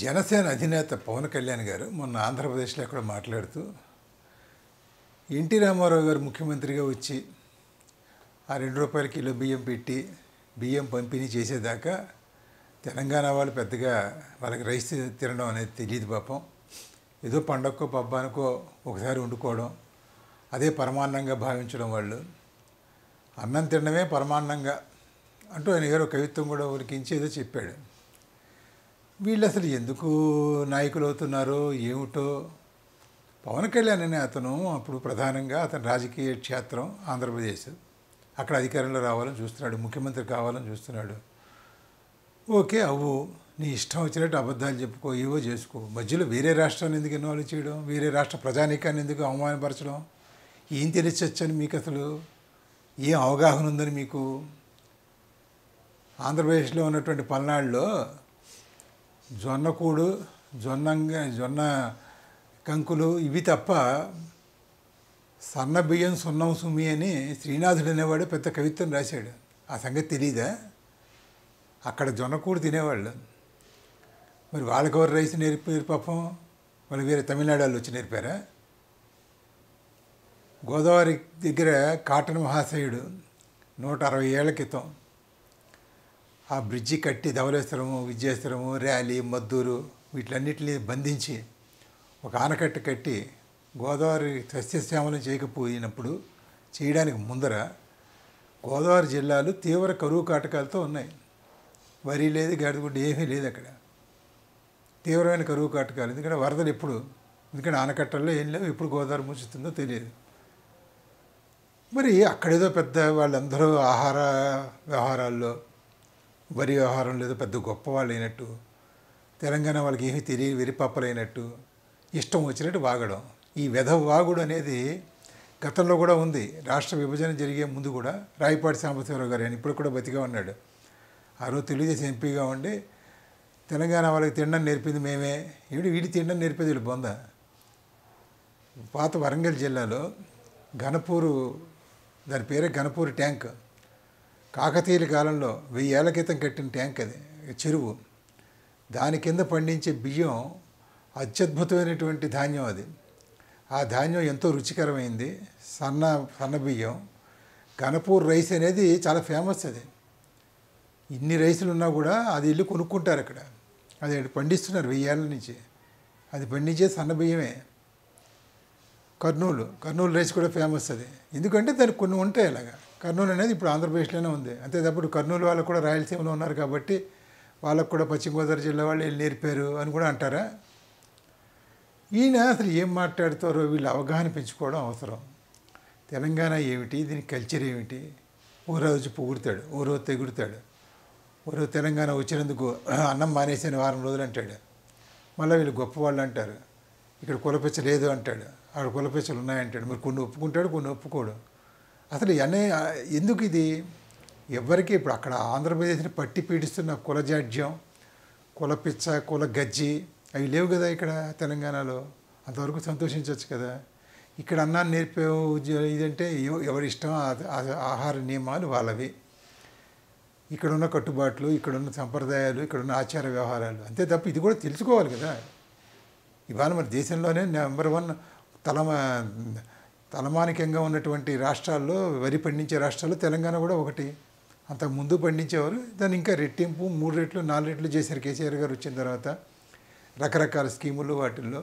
జనసేన అధినేత పవన్ కళ్యాణ్ గారు మొన్న ఆంధ్రప్రదేశ్లో ఎక్కడ మాట్లాడుతూ ఎన్టీ రామారావు గారు ముఖ్యమంత్రిగా వచ్చి ఆ రెండు రూపాయల కిలో బియ్యం పెట్టి బియ్యం పంపిణీ చేసేదాకా తెలంగాణ వాళ్ళు పెద్దగా వాళ్ళకి రైస్ తినడం అనేది తెలియదు పాపం ఏదో పండగకో పబ్బానికో ఒకసారి వండుకోవడం అదే పరమాన్నంగా భావించడం వాళ్ళు అన్నం తినడమే పరమాన్నంగా అంటూ ఆయన గారు కవిత్వం కూడా ఉరికించి ఏదో చెప్పాడు వీళ్ళు అసలు ఎందుకు నాయకులు అవుతున్నారో ఏమిటో పవన్ కళ్యాణ్ అనే అతను అప్పుడు ప్రధానంగా అతని రాజకీయ క్షేత్రం ఆంధ్రప్రదేశ్ అక్కడ అధికారంలో రావాలని చూస్తున్నాడు ముఖ్యమంత్రి కావాలని చూస్తున్నాడు ఓకే అవ్వు నీ ఇష్టం వచ్చినట్టు అబద్ధాలు చెప్పుకో ఏవో చేసుకో మధ్యలో వేరే రాష్ట్రాన్ని ఎందుకు ఇన్వాల్వ్ చేయడం వేరే రాష్ట్ర ప్రజానీకాన్ని ఎందుకు అవమానపరచడం ఏం తెలిసొచ్చని మీకు అసలు ఏం అవగాహన ఉందని మీకు ఆంధ్రప్రదేశ్లో ఉన్నటువంటి పల్నాడులో జొన్నకూడు జొన్నంగా జొన్న కంకులు ఇవి తప్ప సన్న బియ్యం సున్నం సుమి అని శ్రీనాథుడు అనేవాడు పెద్ద కవిత్వం రాశాడు ఆ సంగతి తెలీదా అక్కడ జొన్నకూడు తినేవాళ్ళు మరి వాళ్ళకి ఎవరు రైస్ నేర్పారు పాపం వాళ్ళు వేరే తమిళనాడు వాళ్ళు వచ్చి నేర్పారా గోదావరి దగ్గర కాటన్ మహాశయుడు నూట అరవై ఏళ్ళ క్రితం ఆ బ్రిడ్జి కట్టి ధవలేశ్వరము విజయేశ్వరము ర్యాలీ మద్దూరు వీటిలన్నిటిని బంధించి ఒక ఆనకట్ట కట్టి గోదావరి సస్యశ్యామలం చేయకపోయినప్పుడు చేయడానికి ముందర గోదావరి జిల్లాలు తీవ్ర కరువు కాటకాలతో ఉన్నాయి వరి లేదు గాడిదగుడ్డ ఏమీ లేదు అక్కడ తీవ్రమైన కరువు కాటకాలు ఎందుకంటే వరదలు ఎప్పుడు ఎందుకంటే ఆనకట్టల్లో ఏం లేవు ఎప్పుడు గోదావరి ముంచుతుందో తెలియదు మరి అక్కడేదో పెద్ద వాళ్ళందరూ ఆహార వ్యవహారాల్లో వరి వ్యవహారం లేదు పెద్ద గొప్పవాళ్ళు అయినట్టు తెలంగాణ వాళ్ళకి ఏమీ తెలియని విరిపప్పలైనట్టు ఇష్టం వచ్చినట్టు వాగడం ఈ వెధ వాగుడు అనేది గతంలో కూడా ఉంది రాష్ట్ర విభజన జరిగే ముందు కూడా రాయపాటి సాంబశివరావు గారు ఆయన ఇప్పుడు కూడా బతిగా ఉన్నాడు ఆ రోజు తెలుగుదేశం ఎంపీగా ఉండి తెలంగాణ వాళ్ళకి తినడం నేర్పింది మేమే ఏడు వీడి తినడం నేర్పేది వీళ్ళు బొంద పాత వరంగల్ జిల్లాలో ఘనపూరు దాని పేరే ఘనపూరు ట్యాంక్ కాకతీయుల కాలంలో వెయ్యేళ్ల క్రితం కట్టిన ట్యాంక్ అది చెరువు దాని కింద పండించే బియ్యం అత్యద్భుతమైనటువంటి ధాన్యం అది ఆ ధాన్యం ఎంతో రుచికరమైంది సన్న సన్న బియ్యం ఘనపూర్ రైస్ అనేది చాలా ఫేమస్ అది ఇన్ని రైసులు ఉన్నా కూడా అది వెళ్ళి కొనుక్కుంటారు అక్కడ అది పండిస్తున్నారు వెయ్యేళ్ళ నుంచి అది పండించే సన్న బియ్యమే కర్నూలు కర్నూలు రైస్ కూడా ఫేమస్ అది ఎందుకంటే దానికి కొన్ని ఉంటాయి అలాగా కర్నూలు అనేది ఇప్పుడు ఆంధ్రప్రదేశ్లోనే ఉంది అంతే తప్పుడు కర్నూలు వాళ్ళు కూడా రాయలసీమలో ఉన్నారు కాబట్టి వాళ్ళకు కూడా పశ్చిమ గోదావరి జిల్లా వాళ్ళు వెళ్ళి నేర్పారు అని కూడా అంటారా ఈయన అసలు ఏం మాట్లాడతారో వీళ్ళు అవగాహన పెంచుకోవడం అవసరం తెలంగాణ ఏమిటి దీని కల్చర్ ఏమిటి ఓ రోజు పొగుడతాడు ఓ రోజు తెగుడతాడు ఓ రోజు తెలంగాణ వచ్చినందుకు అన్నం మానేసిన వారం రోజులు అంటాడు మళ్ళీ వీళ్ళు గొప్పవాళ్ళు అంటారు ఇక్కడ కులపిచ్చ లేదు అంటాడు ఆడ కులపిచ్చలు ఉన్నాయంటాడు మరి కొన్ని ఒప్పుకుంటాడు కొన్ని ఒప్పుకోడు అసలు అనే ఎందుకు ఇది ఎవరికి ఇప్పుడు అక్కడ ఆంధ్రప్రదేశ్ని పట్టి పీడిస్తున్న కులజాడ్యం కులపిచ్చ కుల గజ్జి అవి లేవు కదా ఇక్కడ తెలంగాణలో అంతవరకు సంతోషించవచ్చు కదా ఇక్కడ అన్నాన్ని నేర్పే ఇదంటే ఎవరి ఇష్టం ఆహార నియమాలు వాళ్ళవి ఇక్కడున్న కట్టుబాట్లు ఇక్కడున్న సంప్రదాయాలు ఇక్కడున్న ఆచార వ్యవహారాలు అంతే తప్ప ఇది కూడా తెలుసుకోవాలి కదా ఇవాళ మన దేశంలోనే నెంబర్ వన్ తలమా తలమానికంగా ఉన్నటువంటి రాష్ట్రాల్లో వరి పండించే రాష్ట్రాల్లో తెలంగాణ కూడా ఒకటి అంతకు ముందు పండించేవారు దాన్ని ఇంకా రెట్టింపు మూడు రెట్లు నాలుగు రెట్లు చేశారు కేసీఆర్ గారు వచ్చిన తర్వాత రకరకాల స్కీములు వాటిల్లో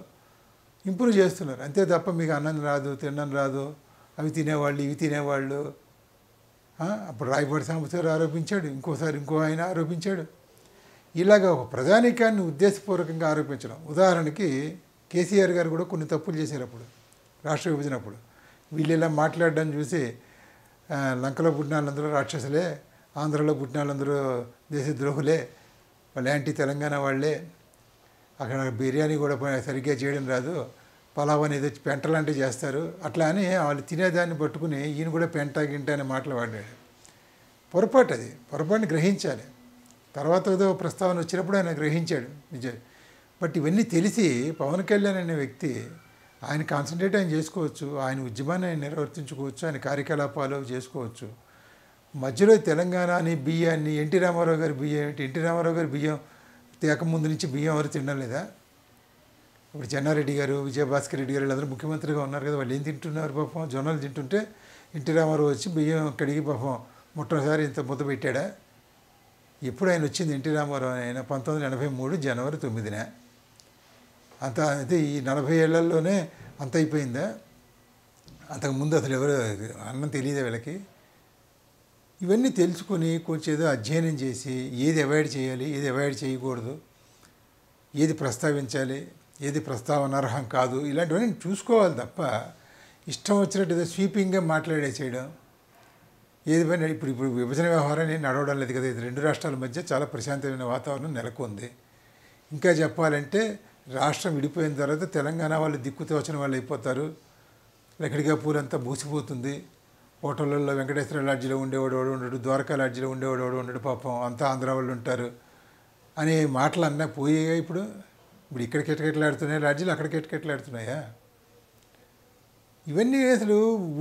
ఇంప్రూవ్ చేస్తున్నారు అంతే తప్ప మీకు అన్నం రాదు తినడం రాదు అవి తినేవాళ్ళు ఇవి తినేవాళ్ళు అప్పుడు రాయపడి సాంబశివరావు ఆరోపించాడు ఇంకోసారి ఇంకో ఆయన ఆరోపించాడు ఇలాగ ఒక ప్రజానీకాన్ని ఉద్దేశపూర్వకంగా ఆరోపించడం ఉదాహరణకి కేసీఆర్ గారు కూడా కొన్ని తప్పులు చేశారు అప్పుడు రాష్ట్ర విభజన అప్పుడు వీళ్ళు ఇలా మాట్లాడడం చూసి లంకలో పుట్టిన వాళ్ళందరూ రాక్షసులే ఆంధ్రలో పుట్టిన వాళ్ళందరూ దేశద్రోహులే వాళ్ళు యాంటీ తెలంగాణ వాళ్ళే అక్కడ బిర్యానీ కూడా సరిగ్గా చేయడం రాదు పలావ్ అనేది పెంట లాంటివి చేస్తారు అట్లా అని వాళ్ళు తినేదాన్ని పట్టుకుని ఈయన కూడా పెంట గింట అనే మాటలు వాడాడు పొరపాటు అది పొరపాటుని గ్రహించాలి తర్వాత ఏదో ప్రస్తావన వచ్చినప్పుడు ఆయన గ్రహించాడు విజయ్ బట్ ఇవన్నీ తెలిసి పవన్ కళ్యాణ్ అనే వ్యక్తి ఆయన కాన్సన్ట్రేట్ ఆయన చేసుకోవచ్చు ఆయన ఉద్యమాన్ని ఆయన నిర్వర్తించుకోవచ్చు ఆయన కార్యకలాపాలు చేసుకోవచ్చు మధ్యలో తెలంగాణ అని బియ్యాన్ని ఎన్టీ రామారావు గారి బియ్యం ఏంటి ఎన్టీ రామారావు గారి బియ్యం తేక ముందు నుంచి బియ్యం ఎవరు తినడం లేదా ఇప్పుడు జన్నారెడ్డి గారు విజయభాస్కర్ రెడ్డి గారు వీళ్ళందరూ ముఖ్యమంత్రిగా ఉన్నారు కదా వాళ్ళు ఏం తింటున్నారు పాపం జొన్నలు తింటుంటే ఎన్టీ రామారావు వచ్చి బియ్యం కడిగి పాపం మొట్టమొదటిసారి ఇంత ముద్ద పెట్టాడా ఇప్పుడు ఆయన వచ్చింది ఎన్టీ రామారావు ఆయన పంతొమ్మిది వందల ఎనభై మూడు జనవరి తొమ్మిదిన అంత అయితే ఈ నలభై ఏళ్లలోనే అంత అయిపోయిందా అంతకుముందు అసలు ఎవరు అన్నం తెలియదే వీళ్ళకి ఇవన్నీ తెలుసుకొని కొంచెం ఏదో అధ్యయనం చేసి ఏది అవాయిడ్ చేయాలి ఏది అవాయిడ్ చేయకూడదు ఏది ప్రస్తావించాలి ఏది అర్హం కాదు ఇలాంటివన్నీ చూసుకోవాలి తప్ప ఇష్టం వచ్చినట్టు ఏదో స్వీపింగ్గా మాట్లాడే చేయడం ఏది పని ఇప్పుడు ఇప్పుడు విభజన వ్యవహారాన్ని నడవడం లేదు కదా ఇది రెండు రాష్ట్రాల మధ్య చాలా ప్రశాంతమైన వాతావరణం నెలకొంది ఇంకా చెప్పాలంటే రాష్ట్రం విడిపోయిన తర్వాత తెలంగాణ వాళ్ళు వచ్చిన వాళ్ళు అయిపోతారు లెక్కడిగా పూలంతా మూసిపోతుంది హోటళ్ళల్లో వెంకటేశ్వర లాడ్జీలో ఉండేవాడు వాడు ఉండడు ద్వారకా లాడ్జీలో ఉండేవాడు వాడు ఉండడు పాపం అంతా ఆంధ్ర వాళ్ళు ఉంటారు అనే మాటలు అన్నా పోయేగా ఇప్పుడు ఇప్పుడు ఇక్కడ కిటకెట్లాడుతున్నాయి లాడ్జీలు అక్కడ కిటకెట్లాడుతున్నాయా ఇవన్నీ అసలు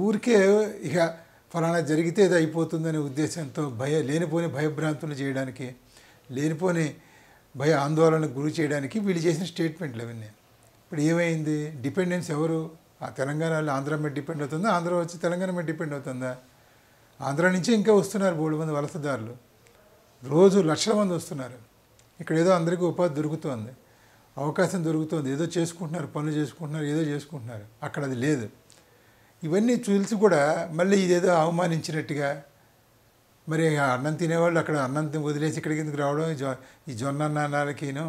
ఊరికే ఇక ఫలానా జరిగితే ఇది అయిపోతుందనే ఉద్దేశంతో భయ లేనిపోని భయభ్రాంతులు చేయడానికి లేనిపోని భయ ఆందోళనకు గురి చేయడానికి వీళ్ళు చేసిన స్టేట్మెంట్లు అవన్నీ ఇప్పుడు ఏమైంది డిపెండెన్స్ ఎవరు ఆ తెలంగాణలో ఆంధ్ర మీద డిపెండ్ అవుతుందా ఆంధ్ర వచ్చి తెలంగాణ మీద డిపెండ్ అవుతుందా ఆంధ్ర నుంచే ఇంకా వస్తున్నారు మూడు మంది వలసదారులు రోజు లక్షల మంది వస్తున్నారు ఇక్కడ ఏదో అందరికీ ఉపాధి దొరుకుతోంది అవకాశం దొరుకుతోంది ఏదో చేసుకుంటున్నారు పనులు చేసుకుంటున్నారు ఏదో చేసుకుంటున్నారు అక్కడ అది లేదు ఇవన్నీ చూసి కూడా మళ్ళీ ఇదేదో అవమానించినట్టుగా మరి అన్నం తినేవాళ్ళు అక్కడ అన్నం వదిలేసి ఇక్కడికి ఎందుకు రావడం ఈ జొన్న అన్నాలకిను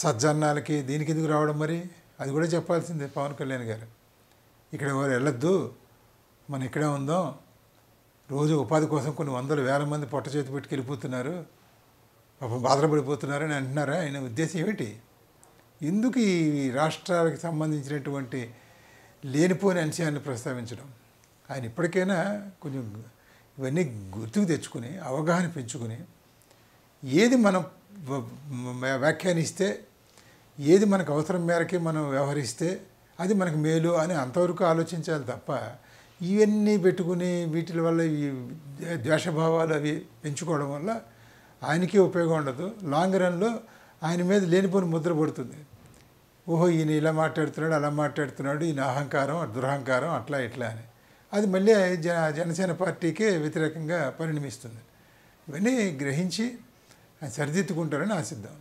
సజ్జన్నాలకి దీనికి ఎందుకు రావడం మరి అది కూడా చెప్పాల్సిందే పవన్ కళ్యాణ్ గారు ఇక్కడ ఎవరు వెళ్ళొద్దు మనం ఇక్కడే ఉందాం రోజు ఉపాధి కోసం కొన్ని వందల వేల మంది పొట్ట చేతి పెట్టుకు వెళ్ళిపోతున్నారు పాపం బాధపడిపోతున్నారు అని అంటున్నారా ఆయన ఉద్దేశం ఏమిటి ఎందుకు ఈ రాష్ట్రాలకు సంబంధించినటువంటి లేనిపోని అంశాన్ని ప్రస్తావించడం ఆయన ఇప్పటికైనా కొంచెం ఇవన్నీ గుర్తుకు తెచ్చుకుని అవగాహన పెంచుకుని ఏది మనం వ్యాఖ్యానిస్తే ఏది మనకు అవసరం మేరకి మనం వ్యవహరిస్తే అది మనకు మేలు అని అంతవరకు ఆలోచించాలి తప్ప ఇవన్నీ పెట్టుకుని వీటి వల్ల ఈ ద్వేషభావాలు అవి పెంచుకోవడం వల్ల ఆయనకే ఉపయోగం ఉండదు లాంగ్ రన్లో ఆయన మీద లేనిపోని ముద్ర పడుతుంది ఓహో ఈయన ఇలా మాట్లాడుతున్నాడు అలా మాట్లాడుతున్నాడు ఈయన అహంకారం దురహంకారం అట్లా ఇట్లా అని అది మళ్ళీ జన జనసేన పార్టీకే వ్యతిరేకంగా పరిణమిస్తుంది ఇవన్నీ గ్రహించి సరిదిద్దుకుంటారని ఆశిద్దాం